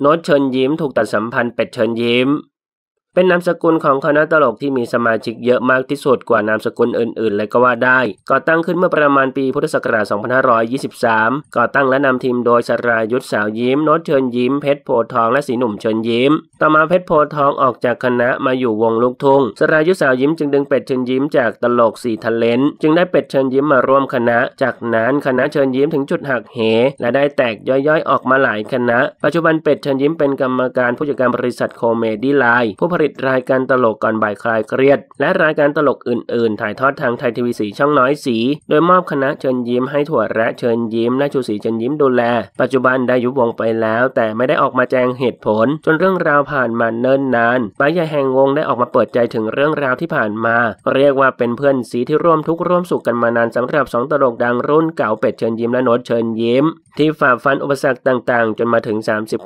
โน้ตเชิญยิ้มถูกตัดสัมพันธ์เป็ดเชิญยิ้มเป็นนามสกุลของคณะตลกที่มีสมาชิกเยอะมากที่สุดกว่านามสกุลอื่นๆเลยก็ว่าได้ก่อตั้งขึ้นเมื่อประมาณปีพุทธศักราช 2523 ก่อตั้งและนำทีมโดยสรายุทธสาวยิ้ม โนตเชิญยิ้มเพชรโพทองและสีหนุ่มเชิญยิ้ม ต่อมาเพชรโพทองออกจากคณะมาอยู่วงลูกทุ่งสรายุทธสาวยิ้มจึงดึงเป็ดเชิญยิ้มจากตลกสี่ทะเลนจึงได้เป็ดเชิญยิ้มมาร่วมคณะ จากนั้นคณะเชิญยิ้มถึงจุดหักเหและได้แตกย่อยๆ ออกมาหลายคณะ ปัจจุบันเป็ดเชิญยิ้มเป็นกรรมการผู้จัดการบริษัทโคเมดี้ไลน์ผู้ผลิตดรายการตลกก่อนบ่ายคลายเครียด และรายการตลกอื่นๆ ถ่ายทอดทางไทยทีวีสีช่องน้อยสี โดยมอบคณะเชิญยิ้มให้ถั่วและเชิญยิ้มและชูสีเชิญยิ้มดูแลปัจจุบันได้ยุบวงไปแล้ว แต่ไม่ได้ออกมาแจ้งเหตุผล จนเรื่องราวผ่านมาเนิ่นนานป้าใหญ่แห่งวงได้ออกมาเปิดใจถึงเรื่องราวที่ผ่านมา เรียกว่าเป็นเพื่อนสีที่ร่วมทุกข์ร่วมสุขกันมานานสำหรับสองตลกดังรุ่นเก่าเป็ดเชิญยิ้มและโนตเชิญยิ้มที่ฝ่าฟันอุปสรรคต่างๆ จนมาถึง39